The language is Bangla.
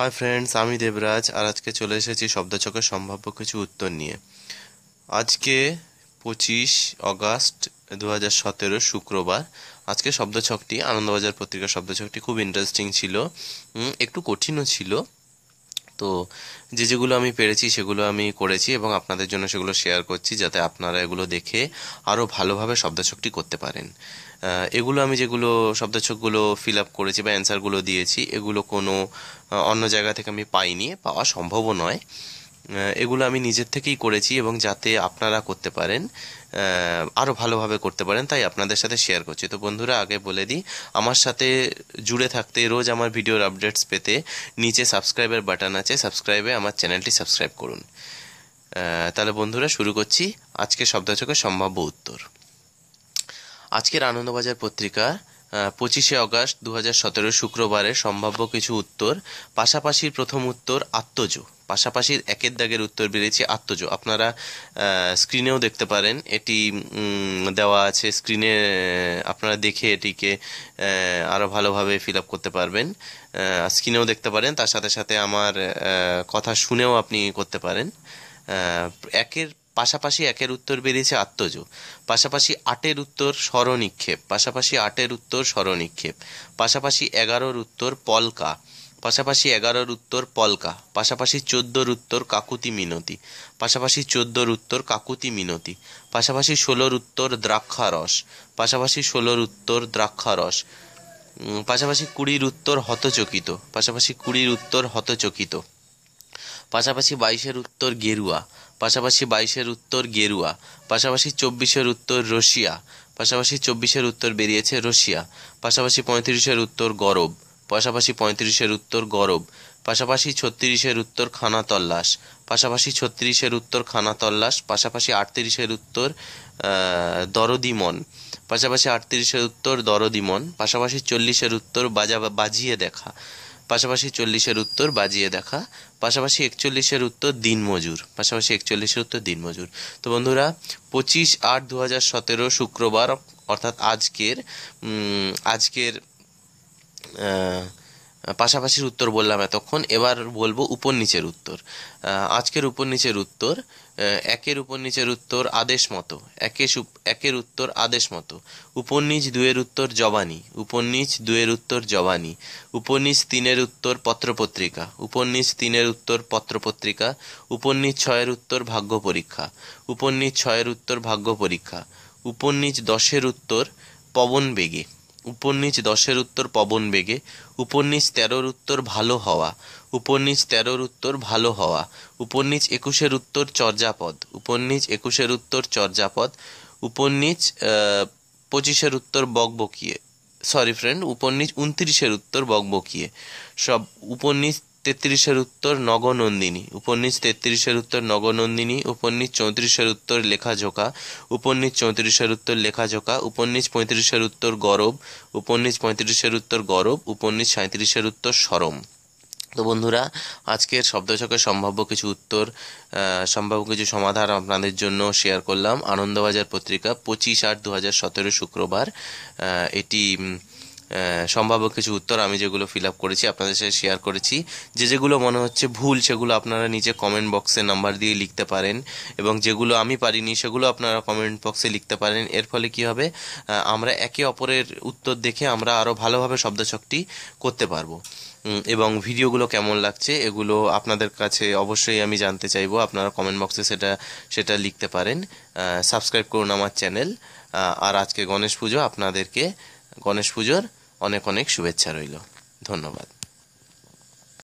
হাই ফ্রেন্ডস আমি দেবরাজ আর আজকে চলে এসেছি শব্দচকের সম্ভাব্য কিছু উত্তর নিয়ে আজকে পঁচিশ অগাস্ট দু হাজার সতেরো শুক্রবার আজকে শব্দছকটি আনন্দবাজার পত্রিকার শব্দছকটি খুব ইন্টারেস্টিং ছিল একটু কঠিনও ছিল তো যে যেগুলো আমি পেরেছি সেগুলো আমি করেছি এবং আপনাদের জন্য সেগুলো শেয়ার করছি যাতে আপনারা এগুলো দেখে আরও ভালোভাবে শব্দছকটি করতে পারেন এগুলো আমি যেগুলো শব্দছকগুলো ফিল আপ করেছি বা অ্যান্সারগুলো দিয়েছি এগুলো কোনো অন্য জায়গা থেকে আমি পাইনি পাওয়া সম্ভবও নয় এগুলো আমি নিজের থেকেই করেছি এবং যাতে আপনারা করতে পারেন আরও ভালোভাবে করতে পারেন তাই আপনাদের সাথে শেয়ার করছি তো বন্ধুরা আগে বলে দিই আমার সাথে জুড়ে থাকতে রোজ আমার ভিডিওর আপডেটস পেতে নিচে সাবস্ক্রাইবের বাটন আছে সাবস্ক্রাইবে আমার চ্যানেলটি সাবস্ক্রাইব করুন তাহলে বন্ধুরা শুরু করছি আজকে শব্দচকের সম্ভাব্য উত্তর আজকের আনন্দবাজার পত্রিকা পঁচিশে অগাস্ট দু হাজার সতেরো শুক্রবারে সম্ভাব্য কিছু উত্তর পাশাপাশি প্রথম উত্তর আত্মজু পাশাপাশি একের দাগের উত্তর বেরিয়েছে আত্মজ আপনারা স্ক্রিনেও দেখতে পারেন এটি দেওয়া আছে স্ক্রিনে আপনারা দেখে এটিকে আরও ভালোভাবে ফিল আপ করতে পারবেন স্ক্রিনেও দেখতে পারেন তার সাথে সাথে আমার কথা শুনেও আপনি করতে পারেন একের পাশাপাশি একের উত্তর বেরিয়েছে আত্মজ পাশাপাশি আটের উত্তর স্মরণিক্ষেপ পাশাপাশি আটের উত্তর স্মরণিক্ষেপ পাশাপাশি এগারোর উত্তর পলকা পাশাপাশি এগারোর উত্তর পলকা পাশাপাশি চোদ্দোর উত্তর কাকুতি মিনতি পাশাপাশি চোদ্দোর উত্তর কাকুতি মিনতি পাশাপাশি ষোলোর উত্তর দ্রাক্ষারস পাশাপাশি ষোলোর উত্তর দ্রাক্ষারস পাশাপাশি কুড়ির উত্তর হতচকিত পাশাপাশি কুড়ির উত্তর হতচকিত পাশাপাশি বাইশের উত্তর গেরুয়া পাশাপাশি বাইশের উত্তর গেরুয়া পাশাপাশি চব্বিশের উত্তর রশিয়া পাশাপাশি চব্বিশের উত্তর বেরিয়েছে রশিয়া পাশাপাশি পঁয়ত্রিশের উত্তর গরব পাশাপাশি পঁয়ত্রিশের উত্তর গরব পাশাপাশি ছত্রিশের উত্তর খানা তল্লাশ পাশাপাশি ছত্রিশের উত্তর খানা তল্লাশ পাশাপাশি আটত্রিশের উত্তর দরদিমন পাশাপাশি আটত্রিশের উত্তর দরদিমন পাশাপাশি চল্লিশের উত্তর বাজা বাজিয়ে দেখা পাশাপাশি চল্লিশের উত্তর বাজিয়ে দেখা পাশাপাশি একচল্লিশের উত্তর দিনমজুর পাশাপাশি একচল্লিশের উত্তর দিনমজুর তো বন্ধুরা পঁচিশ আট দু হাজার সতেরো শুক্রবার অর্থাৎ আজকের আজকের পাশাপাশির উত্তর বললাম এতক্ষণ এবার বলবো উপর নিচের উত্তর আজকের উপর নিচের উত্তর একের উপর নিচের উত্তর আদেশ মতো একে একের উত্তর আদেশ মতো উপর নিচ দুয়ের উত্তর জবানি উপর নিচ দুয়ের উত্তর জবানি উপর নিচ তিনের উত্তর পত্রপত্রিকা উপর নিচ তিনের উত্তর পত্রপত্রিকা উপর নিচ ছয়ের উত্তর ভাগ্য পরীক্ষা উপর নিচ ছয়ের উত্তর ভাগ্য পরীক্ষা উপর নিচ দশের উত্তর পবন বেগে উপর দশের উত্তর পবন বেগে উপর তেরোর উত্তর ভালো হওয়া উপর তেরোর উত্তর ভালো হওয়া উপর একুশের উত্তর চর্যাপদ উপর একুশের উত্তর চর্যাপদ উপর পঁচিশের উত্তর বকবকিয়ে সরি ফ্রেন্ড উপর উনত্রিশের উত্তর বকবকিয়ে সব উপর তেত্রিশের উত্তর নগনন্দিনী উপন্যাস তেত্রিশের উত্তর নগনন্দিনী উপন্যাস চৌত্রিশের উত্তর লেখাঝোকা উপন্যাস চৌত্রিশের উত্তর লেখাঝোকা উপন্যাস পঁয়ত্রিশের উত্তর গরব উপন্যাস পঁয়ত্রিশের উত্তর গরব উপন্যাস সাঁত্রিশের উত্তর সরম তো বন্ধুরা আজকের শব্দচকের সম্ভাব্য কিছু উত্তর সম্ভাব্য কিছু সমাধান আপনাদের জন্য শেয়ার করলাম আনন্দবাজার পত্রিকা পঁচিশ আট দু হাজার সতেরো শুক্রবার এটি সম্ভাব্য কিছু উত্তর আমি যেগুলো ফিল আপ করেছি আপনাদের সাথে শেয়ার করেছি যে যেগুলো মনে হচ্ছে ভুল সেগুলো আপনারা নিচে কমেন্ট বক্সে নাম্বার দিয়ে লিখতে পারেন এবং যেগুলো আমি পারিনি সেগুলো আপনারা কমেন্ট বক্সে লিখতে পারেন এর ফলে কি হবে আমরা একে অপরের উত্তর দেখে আমরা আরও ভালোভাবে শব্দচকটি করতে পারবো এবং ভিডিওগুলো কেমন লাগছে এগুলো আপনাদের কাছে অবশ্যই আমি জানতে চাইব আপনারা কমেন্ট বক্সে সেটা সেটা লিখতে পারেন সাবস্ক্রাইব করুন আমার চ্যানেল আর আজকে গণেশ পুজো আপনাদেরকে গণেশ পুজোর অনেক অনেক শুভেচ্ছা রইল ধন্যবাদ